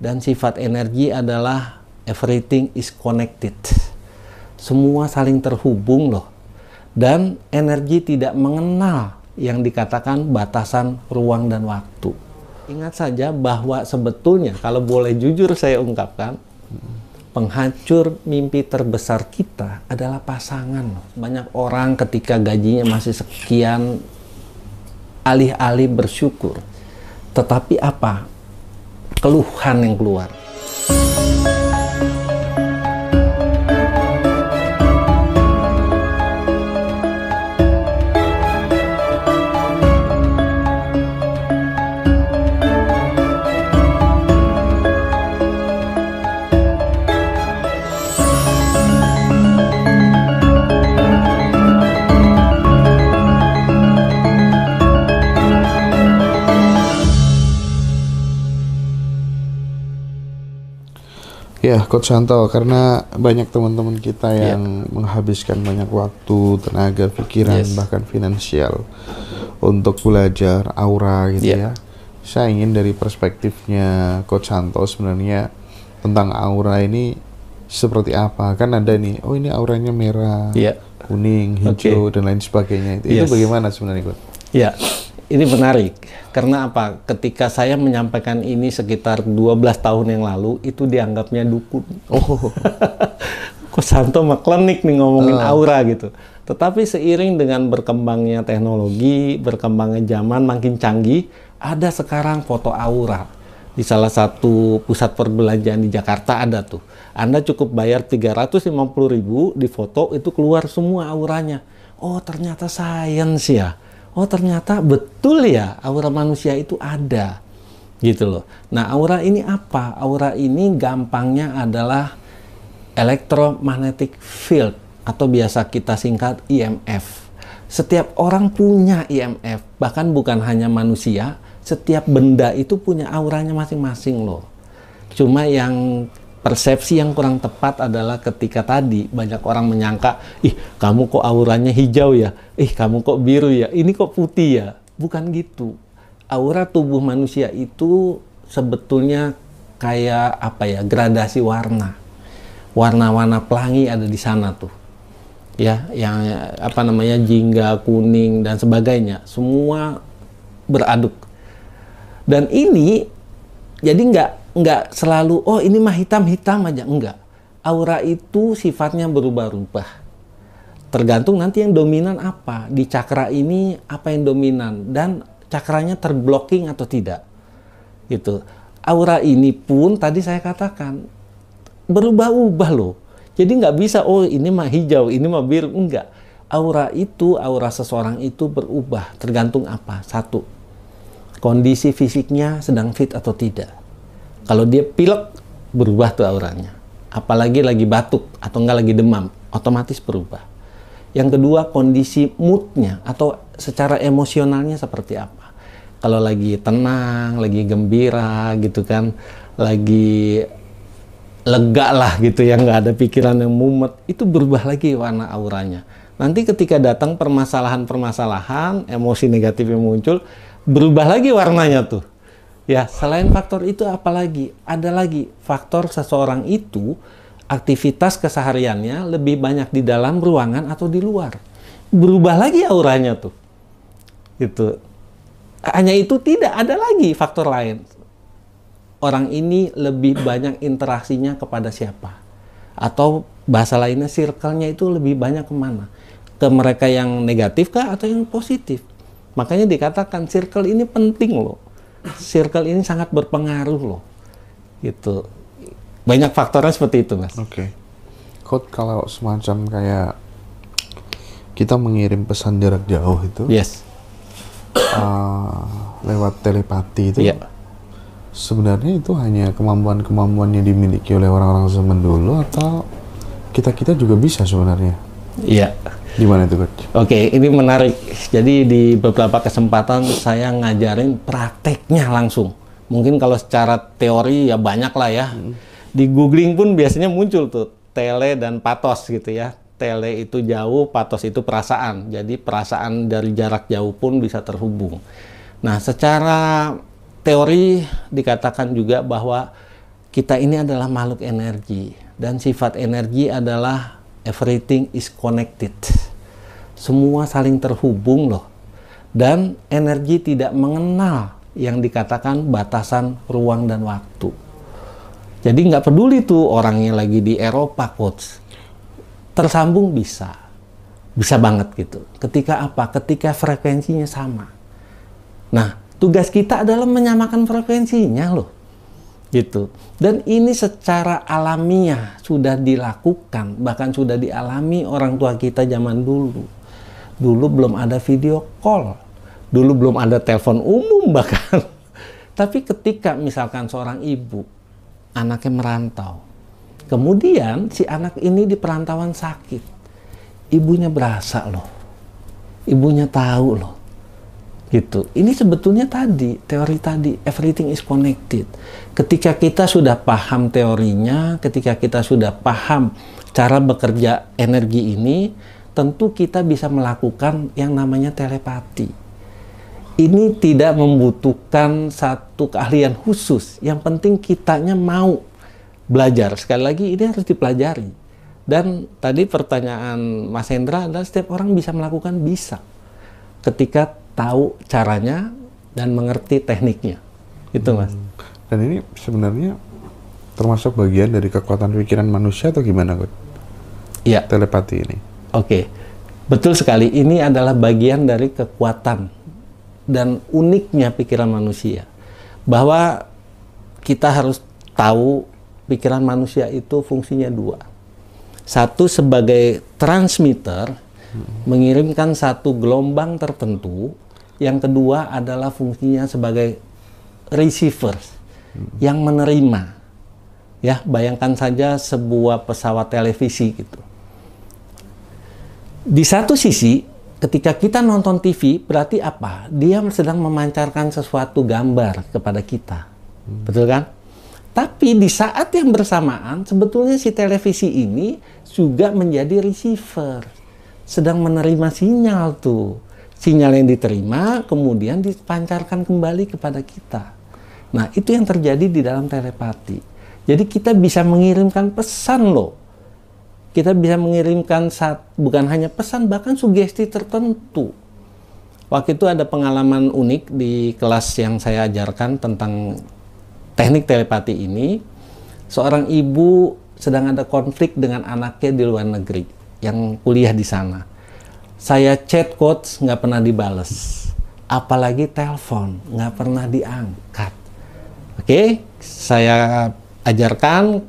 dan sifat energi adalah everything is connected. Semua saling terhubung loh. Dan energi tidak mengenal yang dikatakan batasan ruang dan waktu. Ingat saja bahwa sebetulnya kalau boleh jujur saya ungkapkan, penghancur mimpi terbesar kita adalah pasangan. Banyak orang ketika gajinya masih sekian alih-alih bersyukur. Tetapi apa? keluhan yang keluar. Coach Santo karena banyak teman-teman kita iya. yang yeah. menghabiskan banyak waktu, tenaga, pikiran, yes. bahkan finansial untuk belajar aura gitu yeah. ya. Saya ingin dari perspektifnya Coach Santo sebenarnya tentang aura ini seperti apa? Kan ada nih, oh ini auranya merah, yeah. kuning, hijau okay. dan lain sebagainya. Itu, yes. bagaimana sebenarnya, Coach? Ya. Yeah ini menarik karena apa? Ketika saya menyampaikan ini sekitar 12 tahun yang lalu itu dianggapnya dukun. Oh. Kok Santo maklenik nih ngomongin uh. aura gitu. Tetapi seiring dengan berkembangnya teknologi, berkembangnya zaman makin canggih, ada sekarang foto aura. Di salah satu pusat perbelanjaan di Jakarta ada tuh. Anda cukup bayar puluh ribu, di foto itu keluar semua auranya. Oh ternyata sains ya oh ternyata betul ya aura manusia itu ada gitu loh. Nah, aura ini apa? Aura ini gampangnya adalah electromagnetic field atau biasa kita singkat IMF. E setiap orang punya IMF, e bahkan bukan hanya manusia, setiap benda itu punya auranya masing-masing loh. Cuma yang persepsi yang kurang tepat adalah ketika tadi banyak orang menyangka, ih kamu kok auranya hijau ya, ih kamu kok biru ya, ini kok putih ya. Bukan gitu. Aura tubuh manusia itu sebetulnya kayak apa ya, gradasi warna. Warna-warna pelangi ada di sana tuh. Ya, yang apa namanya jingga, kuning dan sebagainya. Semua beraduk. Dan ini jadi nggak nggak selalu oh ini mah hitam-hitam aja enggak aura itu sifatnya berubah-ubah tergantung nanti yang dominan apa di cakra ini apa yang dominan dan cakranya terblocking atau tidak gitu aura ini pun tadi saya katakan berubah-ubah loh jadi nggak bisa oh ini mah hijau ini mah biru enggak aura itu aura seseorang itu berubah tergantung apa satu kondisi fisiknya sedang fit atau tidak kalau dia pilek, berubah tuh auranya. Apalagi lagi batuk atau enggak lagi demam, otomatis berubah. Yang kedua, kondisi moodnya atau secara emosionalnya seperti apa. Kalau lagi tenang, lagi gembira gitu kan, lagi lega lah gitu yang nggak ada pikiran yang mumet, itu berubah lagi warna auranya. Nanti ketika datang permasalahan-permasalahan, emosi negatif yang muncul, berubah lagi warnanya tuh. Ya, selain faktor itu apalagi? Ada lagi faktor seseorang itu aktivitas kesehariannya lebih banyak di dalam ruangan atau di luar. Berubah lagi auranya tuh. Itu. Hanya itu tidak ada lagi faktor lain. Orang ini lebih banyak interaksinya kepada siapa? Atau bahasa lainnya circle-nya itu lebih banyak kemana? Ke mereka yang negatif kah atau yang positif? Makanya dikatakan circle ini penting loh circle ini sangat berpengaruh loh. Gitu. Banyak faktornya seperti itu, Mas. Oke. Okay. Coach, kalau semacam kayak kita mengirim pesan jarak jauh itu. Yes. Uh, lewat telepati itu. Yeah. Sebenarnya itu hanya kemampuan kemampuannya dimiliki oleh orang-orang zaman dulu atau kita-kita juga bisa sebenarnya? Iya. Gimana itu coach? Oke, ini menarik. Jadi di beberapa kesempatan saya ngajarin prakteknya langsung. Mungkin kalau secara teori ya banyak lah ya. Hmm. Di googling pun biasanya muncul tuh tele dan patos gitu ya. Tele itu jauh, patos itu perasaan. Jadi perasaan dari jarak jauh pun bisa terhubung. Nah, secara teori dikatakan juga bahwa kita ini adalah makhluk energi dan sifat energi adalah Everything is connected. Semua saling terhubung loh. Dan energi tidak mengenal yang dikatakan batasan ruang dan waktu. Jadi nggak peduli tuh orangnya lagi di Eropa, coach. Tersambung bisa. Bisa banget gitu. Ketika apa? Ketika frekuensinya sama. Nah, tugas kita adalah menyamakan frekuensinya loh gitu. Dan ini secara alamiah sudah dilakukan, bahkan sudah dialami orang tua kita zaman dulu. Dulu belum ada video call, dulu belum ada telepon umum bahkan. Tapi ketika misalkan seorang ibu, anaknya merantau. Kemudian si anak ini di perantauan sakit. Ibunya berasa loh. Ibunya tahu loh gitu. Ini sebetulnya tadi teori tadi everything is connected. Ketika kita sudah paham teorinya, ketika kita sudah paham cara bekerja energi ini, tentu kita bisa melakukan yang namanya telepati. Ini tidak membutuhkan satu keahlian khusus. Yang penting kitanya mau belajar. Sekali lagi ini harus dipelajari. Dan tadi pertanyaan Mas Hendra adalah setiap orang bisa melakukan bisa. Ketika tahu caranya dan mengerti tekniknya. Itu, Mas. Hmm. Dan ini sebenarnya termasuk bagian dari kekuatan pikiran manusia atau gimana, Coach? Iya. Telepati ini. Oke. Okay. Betul sekali, ini adalah bagian dari kekuatan dan uniknya pikiran manusia. Bahwa kita harus tahu pikiran manusia itu fungsinya dua. Satu sebagai transmitter, hmm. mengirimkan satu gelombang tertentu yang kedua adalah fungsinya sebagai receiver yang menerima. Ya, bayangkan saja sebuah pesawat televisi gitu. Di satu sisi, ketika kita nonton TV, berarti apa? Dia sedang memancarkan sesuatu gambar kepada kita. Hmm. Betul kan? Tapi di saat yang bersamaan, sebetulnya si televisi ini juga menjadi receiver, sedang menerima sinyal tuh sinyal yang diterima kemudian dipancarkan kembali kepada kita. Nah, itu yang terjadi di dalam telepati. Jadi kita bisa mengirimkan pesan loh. Kita bisa mengirimkan saat, bukan hanya pesan, bahkan sugesti tertentu. Waktu itu ada pengalaman unik di kelas yang saya ajarkan tentang teknik telepati ini. Seorang ibu sedang ada konflik dengan anaknya di luar negeri yang kuliah di sana. Saya chat coach nggak pernah dibales. Apalagi telepon nggak pernah diangkat. Oke, okay? saya ajarkan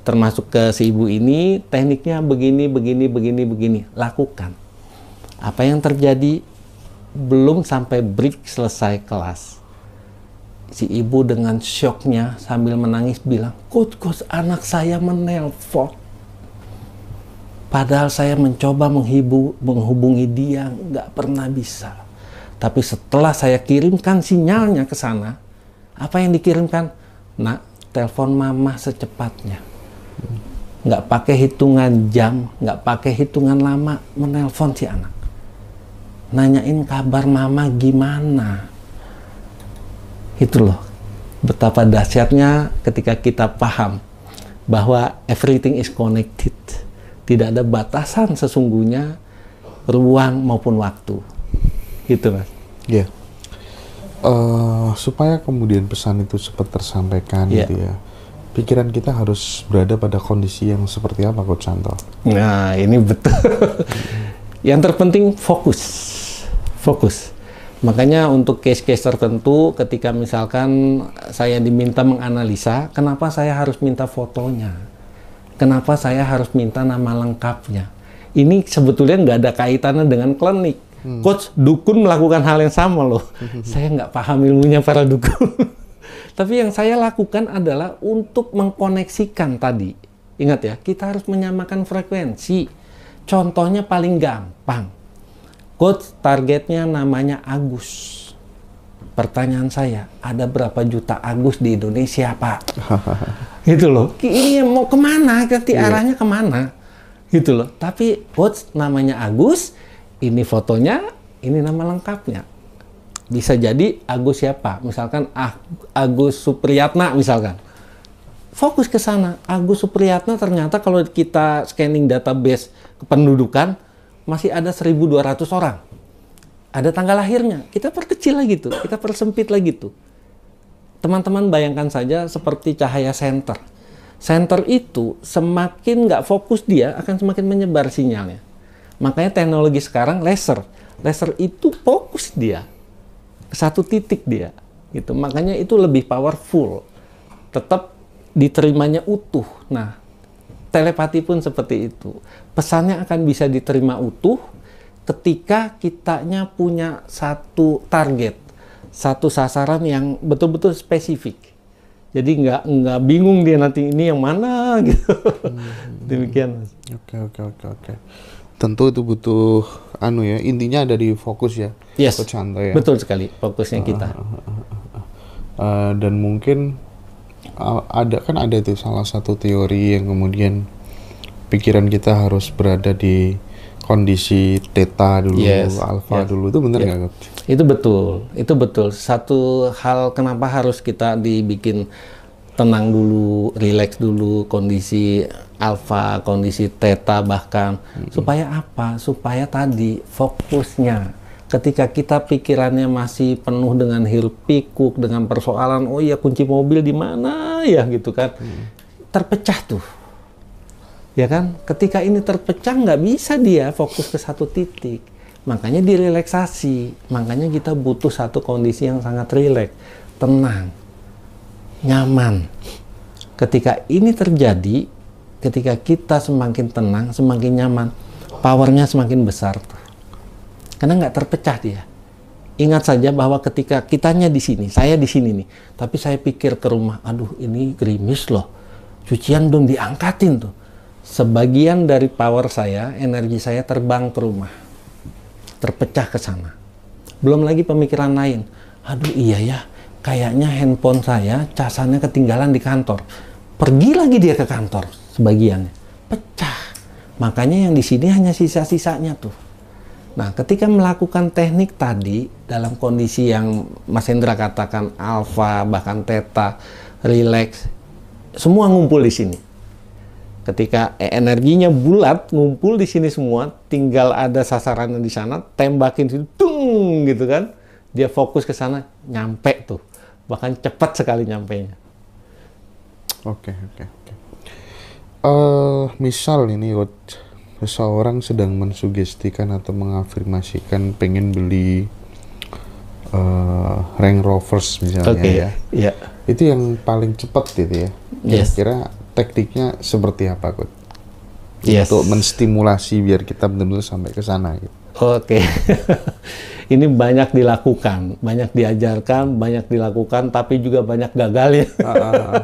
termasuk ke si ibu ini tekniknya begini begini begini begini lakukan apa yang terjadi belum sampai break selesai kelas si ibu dengan syoknya sambil menangis bilang coach coach anak saya menelpon Padahal saya mencoba menghibu, menghubungi dia, nggak pernah bisa. Tapi setelah saya kirimkan sinyalnya ke sana, apa yang dikirimkan? Nak, telepon mama secepatnya. Nggak pakai hitungan jam, nggak pakai hitungan lama, menelpon si anak. Nanyain kabar mama gimana. Itu loh, betapa dahsyatnya ketika kita paham bahwa everything is connected tidak ada batasan sesungguhnya ruang maupun waktu gitu mas ya yeah. uh, supaya kemudian pesan itu cepat tersampaikan yeah. gitu ya pikiran kita harus berada pada kondisi yang seperti apa Coach Santo nah ini betul yang terpenting fokus fokus Makanya untuk case-case tertentu ketika misalkan saya diminta menganalisa, kenapa saya harus minta fotonya? Kenapa saya harus minta nama lengkapnya? Ini sebetulnya nggak ada kaitannya dengan klinik. Hmm. Coach, dukun melakukan hal yang sama loh. saya nggak paham ilmunya para dukun. Tapi yang saya lakukan adalah untuk mengkoneksikan tadi. Ingat ya, kita harus menyamakan frekuensi. Contohnya paling gampang. Coach, targetnya namanya Agus. Pertanyaan saya, ada berapa juta Agus di Indonesia, Pak? gitu loh ini mau kemana Kati yeah. arahnya kemana gitu loh tapi what's namanya Agus ini fotonya ini nama lengkapnya bisa jadi Agus siapa misalkan ah, Agus Supriyatna misalkan fokus ke sana Agus Supriyatna ternyata kalau kita scanning database kependudukan masih ada 1.200 orang ada tanggal lahirnya kita perkecil lagi tuh kita persempit lagi tuh Teman-teman bayangkan saja seperti cahaya senter. Senter itu semakin nggak fokus dia akan semakin menyebar sinyalnya. Makanya teknologi sekarang laser. Laser itu fokus dia satu titik dia gitu. Makanya itu lebih powerful. Tetap diterimanya utuh. Nah, telepati pun seperti itu. Pesannya akan bisa diterima utuh ketika kitanya punya satu target satu sasaran yang betul-betul spesifik. Jadi nggak nggak bingung dia nanti ini yang mana gitu. Hmm. Demikian. Oke oke oke oke. Tentu itu butuh anu ya intinya ada di fokus ya. Yes. Coach ya. Betul sekali fokusnya ah, kita. Uh, uh, uh, uh, dan mungkin uh, ada kan ada itu salah satu teori yang kemudian pikiran kita harus berada di kondisi theta dulu, yes. alfa yes. dulu itu benar nggak Yeah. Itu betul, itu betul. Satu hal kenapa harus kita dibikin tenang dulu, rileks dulu, kondisi alfa, kondisi teta bahkan. Mm-hmm. Supaya apa? Supaya tadi fokusnya ketika kita pikirannya masih penuh dengan hirup pikuk, dengan persoalan, oh iya kunci mobil di mana ya gitu kan. Mm. Terpecah tuh. Ya kan? Ketika ini terpecah nggak bisa dia fokus ke satu titik Makanya direlaksasi, makanya kita butuh satu kondisi yang sangat rileks, tenang, nyaman. Ketika ini terjadi, ketika kita semakin tenang, semakin nyaman, powernya semakin besar. Karena nggak terpecah dia. Ingat saja bahwa ketika kitanya di sini, saya di sini nih, tapi saya pikir ke rumah, aduh ini gerimis loh, cucian belum diangkatin tuh. Sebagian dari power saya, energi saya terbang ke rumah terpecah ke sana. Belum lagi pemikiran lain. Aduh iya ya, kayaknya handphone saya casannya ketinggalan di kantor. Pergi lagi dia ke kantor sebagiannya. Pecah. Makanya yang di sini hanya sisa-sisanya tuh. Nah, ketika melakukan teknik tadi dalam kondisi yang Mas Hendra katakan alfa bahkan teta, relax, semua ngumpul di sini ketika eh, energinya bulat ngumpul di sini semua tinggal ada sasarannya di sana tembakin situ tung, gitu kan dia fokus ke sana nyampe tuh bahkan cepat sekali nyampe nya oke okay, oke okay, okay. uh, eh, misal ini Rod seseorang sedang mensugestikan atau mengafirmasikan pengen beli uh, Range Rovers misalnya okay, ya yeah. itu yang paling cepat gitu ya yes. kira tekniknya seperti apa kok? Yes. Untuk menstimulasi biar kita benar-benar sampai ke sana gitu. Oke. Okay. ini banyak dilakukan, banyak diajarkan, banyak dilakukan, tapi juga banyak gagal ya. Ah, ah, ah,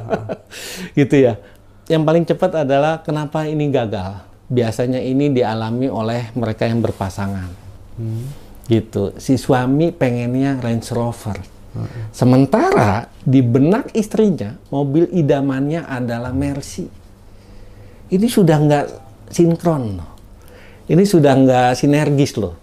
gitu ya. Yang paling cepat adalah kenapa ini gagal. Biasanya ini dialami oleh mereka yang berpasangan. Hmm. Gitu. Si suami pengennya Range Rover Sementara di benak istrinya mobil idamannya adalah Mercy. Ini sudah nggak sinkron loh. Ini sudah nggak sinergis loh.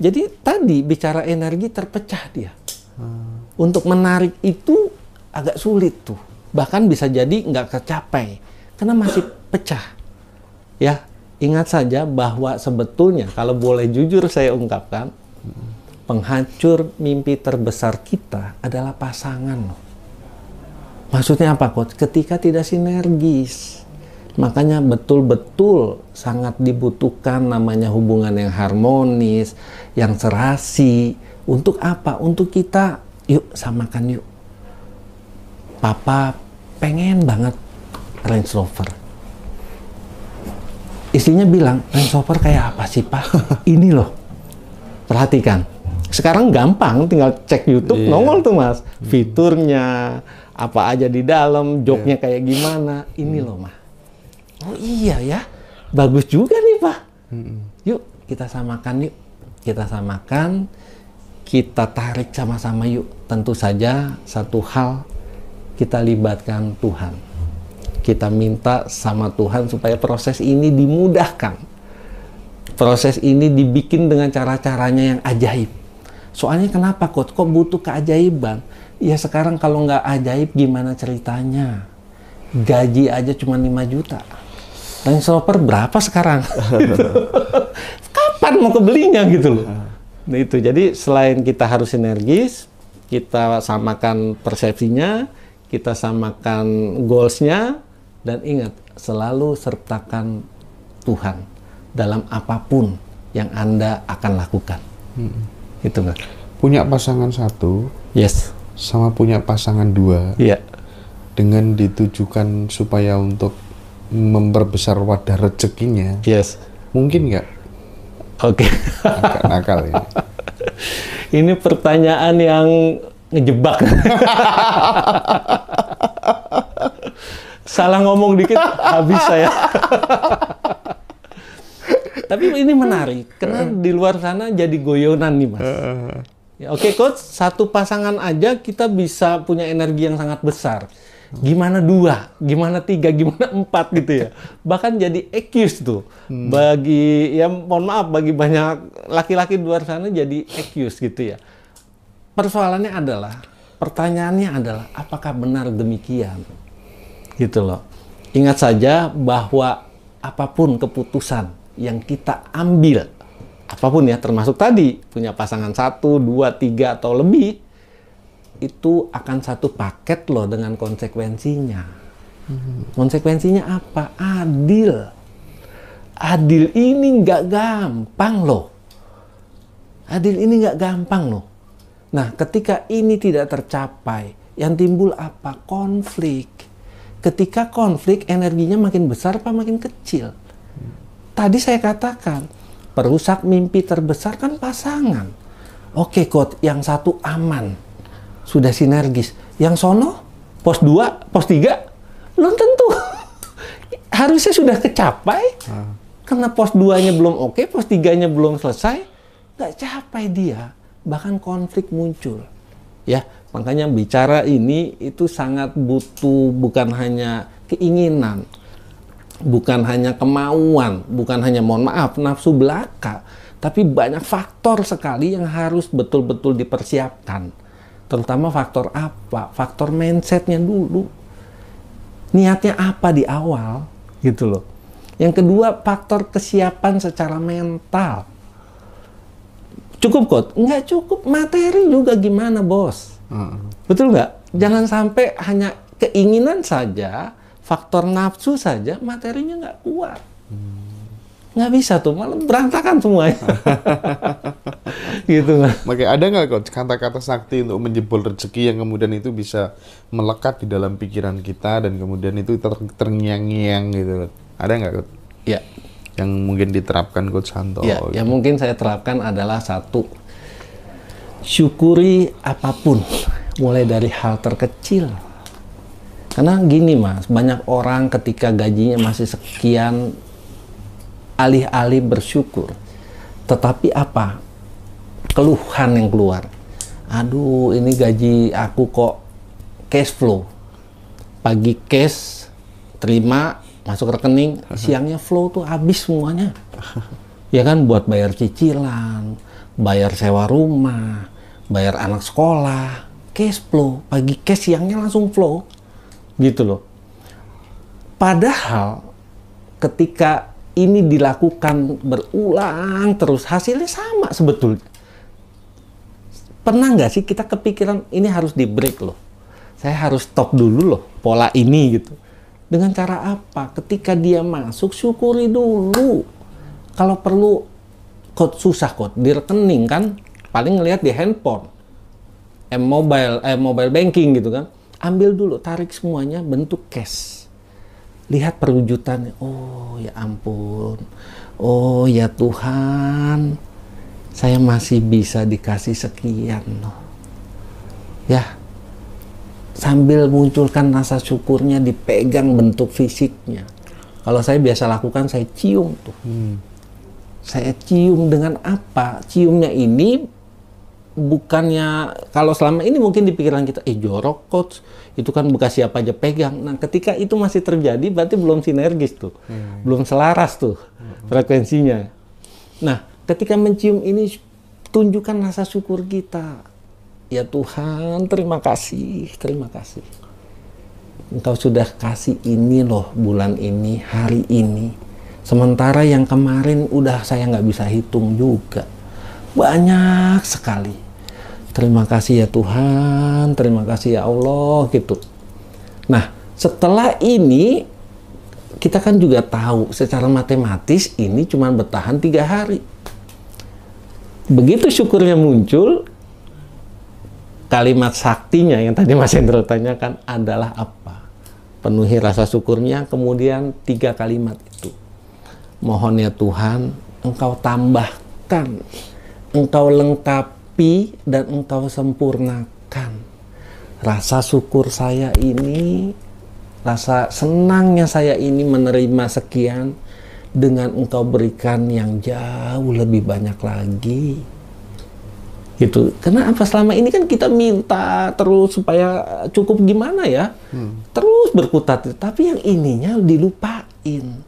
Jadi tadi bicara energi terpecah dia. Hmm. Untuk menarik itu agak sulit tuh. Bahkan bisa jadi nggak tercapai. Karena masih pecah. Ya, ingat saja bahwa sebetulnya kalau boleh jujur saya ungkapkan, penghancur mimpi terbesar kita adalah pasangan Maksudnya apa coach? Ketika tidak sinergis. Makanya betul-betul sangat dibutuhkan namanya hubungan yang harmonis, yang serasi. Untuk apa? Untuk kita yuk samakan yuk. Papa pengen banget Range Rover. Istrinya bilang, Range Rover kayak apa sih pak? Ini loh. Perhatikan, sekarang gampang, tinggal cek YouTube, yeah. nongol tuh mas. Hmm. Fiturnya, apa aja di dalam, joknya yeah. kayak gimana. Ini loh mah. Oh iya ya, bagus juga nih pak. Yuk kita samakan yuk, kita samakan, kita tarik sama-sama yuk. Tentu saja satu hal kita libatkan Tuhan. Kita minta sama Tuhan supaya proses ini dimudahkan. Proses ini dibikin dengan cara-caranya yang ajaib Soalnya kenapa kok? Kok butuh keajaiban? Ya sekarang kalau nggak ajaib gimana ceritanya? Gaji aja cuma 5 juta. Range Rover berapa sekarang? Kapan mau kebelinya gitu loh. Nah, nah itu, jadi selain kita harus sinergis, kita samakan persepsinya, kita samakan goalsnya, dan ingat, selalu sertakan Tuhan dalam apapun yang Anda akan lakukan. Hmm itu nggak punya pasangan satu yes sama punya pasangan dua iya yeah. dengan ditujukan supaya untuk memperbesar wadah rezekinya yes mungkin nggak oke okay. Agak nakal ya ini pertanyaan yang ngejebak salah ngomong dikit habis saya Tapi ini hmm. menarik karena hmm. di luar sana jadi goyonan nih, Mas. Ya, Oke, okay, coach, satu pasangan aja kita bisa punya energi yang sangat besar. Gimana dua, gimana tiga, gimana empat gitu ya. Bahkan jadi excuse tuh hmm. bagi ya mohon maaf bagi banyak laki-laki di luar sana jadi excuse gitu ya. Persoalannya adalah pertanyaannya adalah apakah benar demikian? Gitu loh. Ingat saja bahwa apapun keputusan yang kita ambil, apapun ya, termasuk tadi, punya pasangan satu, dua, tiga, atau lebih, itu akan satu paket loh dengan konsekuensinya. Hmm. Konsekuensinya apa? Adil. Adil ini nggak gampang loh. Adil ini nggak gampang loh. Nah, ketika ini tidak tercapai, yang timbul apa? Konflik. Ketika konflik, energinya makin besar apa makin kecil? Tadi saya katakan, perusak mimpi terbesar kan pasangan. Oke, Kot, yang satu aman. Sudah sinergis. Yang sono, pos 2, pos 3, belum tentu. Harusnya sudah kecapai. Ah. Karena pos 2-nya belum oke, okay, pos 3-nya belum selesai, nggak capai dia. Bahkan konflik muncul. Ya, makanya bicara ini itu sangat butuh bukan hanya keinginan, bukan hanya kemauan, bukan hanya mohon maaf, nafsu belaka, tapi banyak faktor sekali yang harus betul-betul dipersiapkan. Terutama faktor apa? Faktor mindsetnya dulu. Niatnya apa di awal, gitu loh. Yang kedua, faktor kesiapan secara mental. Cukup kok? Nggak cukup. Materi juga gimana, bos? -huh. Hmm. Betul nggak? Jangan sampai hanya keinginan saja, faktor nafsu saja materinya nggak kuat. Hmm nggak bisa tuh malah berantakan semuanya gitu lah. makanya ada nggak kok kata-kata sakti untuk menjebol rezeki yang kemudian itu bisa melekat di dalam pikiran kita dan kemudian itu ter terngiang-ngiang gitu ada nggak kok? ya yang mungkin diterapkan kok Santo ya gitu. yang mungkin saya terapkan adalah satu syukuri apapun mulai dari hal terkecil karena gini mas, banyak orang ketika gajinya masih sekian alih-alih bersyukur. Tetapi apa? Keluhan yang keluar. Aduh, ini gaji aku kok cash flow. Pagi cash, terima, masuk rekening, siangnya flow tuh habis semuanya. Ya kan buat bayar cicilan, bayar sewa rumah, bayar anak sekolah, cash flow. Pagi cash, siangnya langsung flow Gitu loh. Padahal ketika ini dilakukan berulang terus hasilnya sama sebetulnya. Pernah nggak sih kita kepikiran ini harus di break loh. Saya harus stop dulu loh pola ini gitu. Dengan cara apa? Ketika dia masuk syukuri dulu. Kalau perlu kok susah kok di rekening kan paling ngelihat di handphone. M-mobile, eh, eh, mobile banking gitu kan ambil dulu tarik semuanya bentuk cash lihat perwujudannya oh ya ampun oh ya Tuhan saya masih bisa dikasih sekian loh ya sambil munculkan rasa syukurnya dipegang bentuk fisiknya kalau saya biasa lakukan saya cium tuh hmm. saya cium dengan apa ciumnya ini bukannya kalau selama ini mungkin di pikiran kita eh jorok coach itu kan bekas siapa aja pegang nah ketika itu masih terjadi berarti belum sinergis tuh hmm. belum selaras tuh hmm. frekuensinya nah ketika mencium ini tunjukkan rasa syukur kita ya Tuhan terima kasih terima kasih Engkau sudah kasih ini loh bulan ini hari ini sementara yang kemarin udah saya nggak bisa hitung juga banyak sekali terima kasih ya Tuhan, terima kasih ya Allah gitu. Nah, setelah ini kita kan juga tahu secara matematis ini cuma bertahan tiga hari. Begitu syukurnya muncul, kalimat saktinya yang tadi Mas Hendro tanyakan adalah apa? Penuhi rasa syukurnya, kemudian tiga kalimat itu. Mohon ya Tuhan, Engkau tambahkan, Engkau lengkap tapi dan engkau sempurnakan. Rasa syukur saya ini, rasa senangnya saya ini menerima sekian, dengan engkau berikan yang jauh lebih banyak lagi Itu karena apa selama ini kan kita minta terus supaya cukup gimana ya hmm. terus berkutat tapi yang ininya dilupain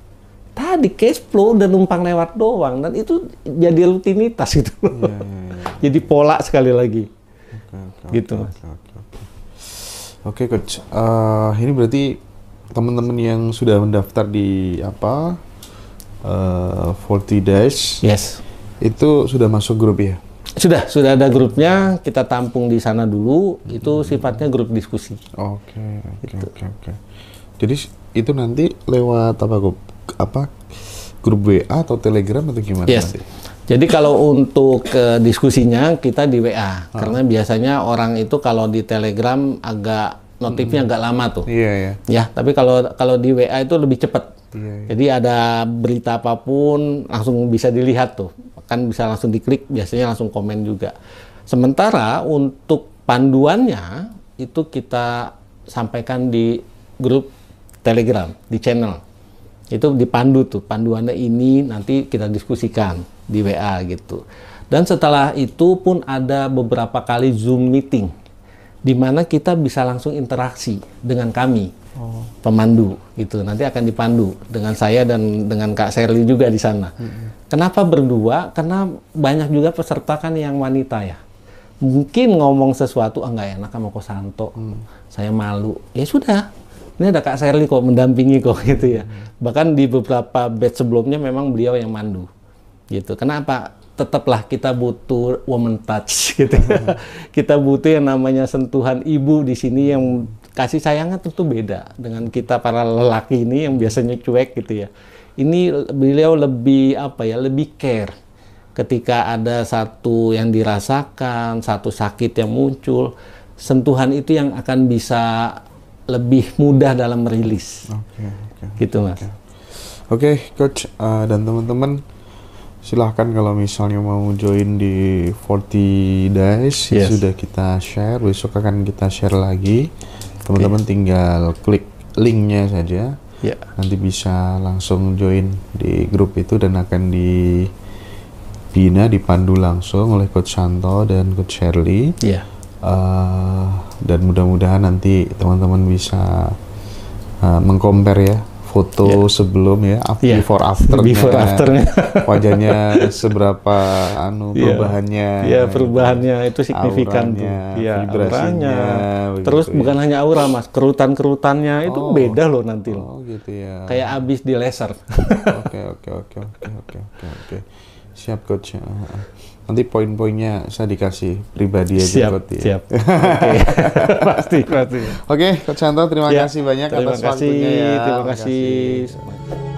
tadi cash flow dan numpang lewat doang dan itu jadi rutinitas gitu yeah, yeah. Iya jadi pola sekali lagi. Okay, okay, gitu. Oke, okay, okay, okay. okay, coach. Uh, ini berarti teman-teman yang sudah mendaftar di apa uh, eh, 40 days. Yes. Itu sudah masuk grup ya? Sudah, sudah ada grupnya. Kita tampung di sana dulu. Itu hmm. sifatnya grup diskusi. Oke, oke, gitu. oke. Jadi itu nanti lewat apa grup apa grup WA atau Telegram atau gimana yes. nanti? Jadi kalau untuk uh, diskusinya kita di WA oh. Ah. karena biasanya orang itu kalau di Telegram agak notifnya hmm. agak lama tuh. Iya yeah, ya. Yeah. Ya, tapi kalau kalau di WA itu lebih cepat. Yeah, iya. Jadi ada berita apapun langsung bisa dilihat tuh. Kan bisa langsung diklik, biasanya langsung komen juga. Sementara untuk panduannya itu kita sampaikan di grup Telegram, di channel. Itu dipandu tuh panduannya ini nanti kita diskusikan di WA gitu. Dan setelah itu pun ada beberapa kali Zoom meeting di mana kita bisa langsung interaksi dengan kami oh. pemandu gitu. Nanti akan dipandu dengan saya dan dengan Kak Serli juga di sana. Hmm. Kenapa berdua? Karena banyak juga peserta kan yang wanita ya. Mungkin ngomong sesuatu ah enak sama Kosanto. Hmm. Saya malu. Ya sudah, ini ada Kak Serli kok mendampingi kok gitu ya. Hmm. Bahkan di beberapa batch sebelumnya memang beliau yang mandu gitu. Kenapa? Tetaplah kita butuh woman touch gitu. kita butuh yang namanya sentuhan ibu di sini yang kasih sayangnya tentu beda dengan kita para lelaki ini yang biasanya cuek gitu ya. Ini beliau lebih apa ya, lebih care ketika ada satu yang dirasakan, satu sakit yang muncul, sentuhan itu yang akan bisa lebih mudah dalam merilis. Oke, okay, okay, gitu mas. Oke, okay, coach uh, dan teman-teman silahkan kalau misalnya mau join di 40 days yes. sudah kita share besok akan kita share lagi teman-teman okay. tinggal klik linknya saja yeah. nanti bisa langsung join di grup itu dan akan dibina dipandu langsung oleh coach Santo dan coach Shirley yeah. Ya. uh, dan mudah-mudahan nanti teman-teman bisa uh, eh, mengkompar ya foto yeah. sebelum ya after, yeah. before after before afternya wajahnya seberapa anu yeah. perubahannya ya yeah, perubahannya gitu. itu signifikan auranya, tuh ya auranya gitu terus ya. bukan hanya aura mas kerutan kerutannya itu oh. beda loh nanti loh oh, gitu ya kayak abis di laser oke oke oke oke oke oke siap coach Nanti poin-poinnya saya dikasih pribadi aja siap, Ya. Siap. Oke. pasti, pasti. Oke, okay, Coach Santo terima ya, kasih banyak terima atas kasih, waktunya ya. Terima kasih. Terima kasih.